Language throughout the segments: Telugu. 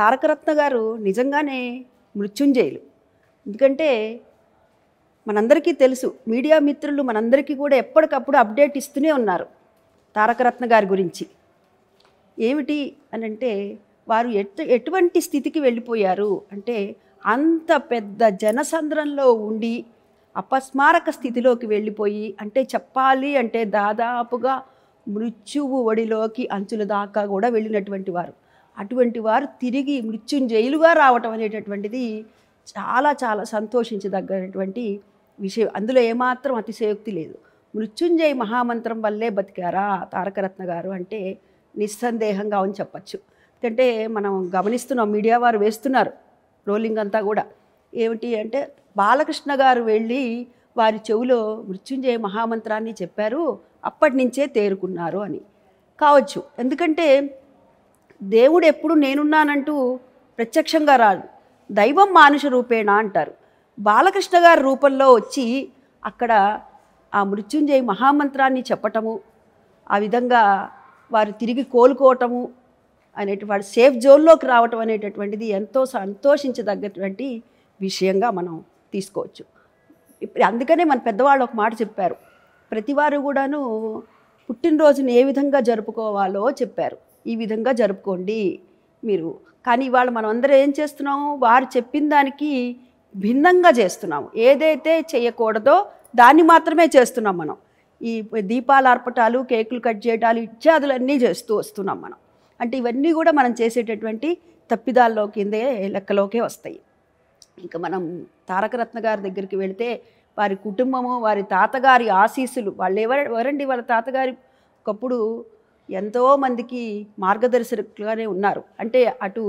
తారకరత్న గారు నిజంగానే మృత్యుంజయులు ఎందుకంటే మనందరికీ తెలుసు మీడియా మిత్రులు మనందరికీ కూడా ఎప్పటికప్పుడు అప్డేట్ ఇస్తూనే ఉన్నారు తారకరత్న గారి గురించి ఏమిటి అని అంటే వారు ఎట్ ఎటువంటి స్థితికి వెళ్ళిపోయారు అంటే అంత పెద్ద జనసంద్రంలో ఉండి అపస్మారక స్థితిలోకి వెళ్ళిపోయి అంటే చెప్పాలి అంటే దాదాపుగా మృత్యువు ఒడిలోకి అంచుల దాకా కూడా వెళ్ళినటువంటి వారు అటువంటి వారు తిరిగి మృత్యుంజయులుగా రావటం అనేటటువంటిది చాలా చాలా సంతోషించదగ్గనటువంటి విషయం అందులో ఏమాత్రం అతిశయోక్తి లేదు మృత్యుంజయ మహామంత్రం వల్లే బతికారా తారకరత్న గారు అంటే నిస్సందేహంగా అని చెప్పచ్చు ఎందుకంటే మనం గమనిస్తున్నాం మీడియా వారు వేస్తున్నారు రోలింగ్ అంతా కూడా ఏమిటి అంటే బాలకృష్ణ గారు వెళ్ళి వారి చెవిలో మృత్యుంజయ మహామంత్రాన్ని చెప్పారు అప్పటి నుంచే తేరుకున్నారు అని కావచ్చు ఎందుకంటే దేవుడు ఎప్పుడు నేనున్నానంటూ ప్రత్యక్షంగా రాదు దైవం మానుష రూపేణ అంటారు బాలకృష్ణ గారి రూపంలో వచ్చి అక్కడ ఆ మృత్యుంజయ మహామంత్రాన్ని చెప్పటము ఆ విధంగా వారు తిరిగి కోలుకోవటము వాడు సేఫ్ జోన్లోకి రావటం అనేటటువంటిది ఎంతో సంతోషించదగ్గటువంటి విషయంగా మనం తీసుకోవచ్చు ఇప్పుడు అందుకనే మన పెద్దవాళ్ళు ఒక మాట చెప్పారు ప్రతివారు కూడాను పుట్టినరోజును ఏ విధంగా జరుపుకోవాలో చెప్పారు ఈ విధంగా జరుపుకోండి మీరు కానీ ఇవాళ మనం అందరం ఏం చేస్తున్నాము వారు చెప్పిన దానికి భిన్నంగా చేస్తున్నాము ఏదైతే చేయకూడదో దాన్ని మాత్రమే చేస్తున్నాం మనం ఈ దీపాలు ఆర్పటాలు కేకులు కట్ చేయటాలు ఇత్యాదులన్నీ చేస్తూ వస్తున్నాం మనం అంటే ఇవన్నీ కూడా మనం చేసేటటువంటి తప్పిదాల్లో కిందే లెక్కలోకే వస్తాయి ఇంకా మనం తారకరత్న గారి దగ్గరికి వెళితే వారి కుటుంబము వారి తాతగారి ఆశీస్సులు వాళ్ళు ఎవరు ఎవరండి వాళ్ళ తాతగారి ఒకప్పుడు ఎంతోమందికి మార్గదర్శకులుగానే ఉన్నారు అంటే అటు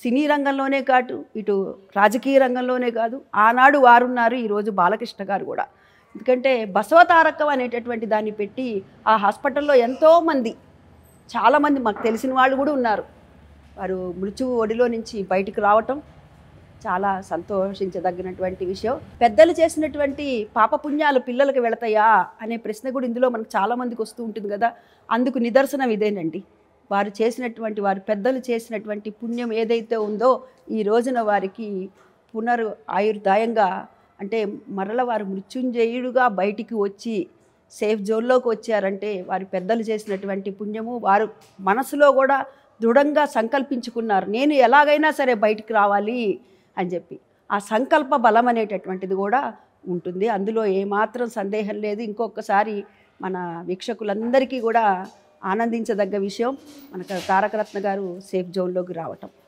సినీ రంగంలోనే కాదు ఇటు రాజకీయ రంగంలోనే కాదు ఆనాడు వారున్నారు ఈరోజు బాలకృష్ణ గారు కూడా ఎందుకంటే బసవతారకం అనేటటువంటి దాన్ని పెట్టి ఆ హాస్పిటల్లో ఎంతోమంది చాలామంది మాకు తెలిసిన వాళ్ళు కూడా ఉన్నారు వారు మృత్యు ఒడిలో నుంచి బయటకు రావటం చాలా సంతోషించదగినటువంటి విషయం పెద్దలు చేసినటువంటి పాపపుణ్యాలు పిల్లలకు వెళతాయా అనే ప్రశ్న కూడా ఇందులో మనకు చాలామందికి వస్తూ ఉంటుంది కదా అందుకు నిదర్శనం ఇదేనండి వారు చేసినటువంటి వారు పెద్దలు చేసినటువంటి పుణ్యం ఏదైతే ఉందో ఈ రోజున వారికి పునర్ ఆయుర్దాయంగా అంటే మరల వారు మృత్యుంజయుడుగా బయటికి వచ్చి సేఫ్ జోన్లోకి వచ్చారంటే వారి పెద్దలు చేసినటువంటి పుణ్యము వారు మనసులో కూడా దృఢంగా సంకల్పించుకున్నారు నేను ఎలాగైనా సరే బయటికి రావాలి అని చెప్పి ఆ సంకల్ప బలం అనేటటువంటిది కూడా ఉంటుంది అందులో ఏమాత్రం సందేహం లేదు ఇంకొకసారి మన వీక్షకులందరికీ కూడా ఆనందించదగ్గ విషయం మనకు తారకరత్న గారు సేఫ్ జోన్లోకి రావటం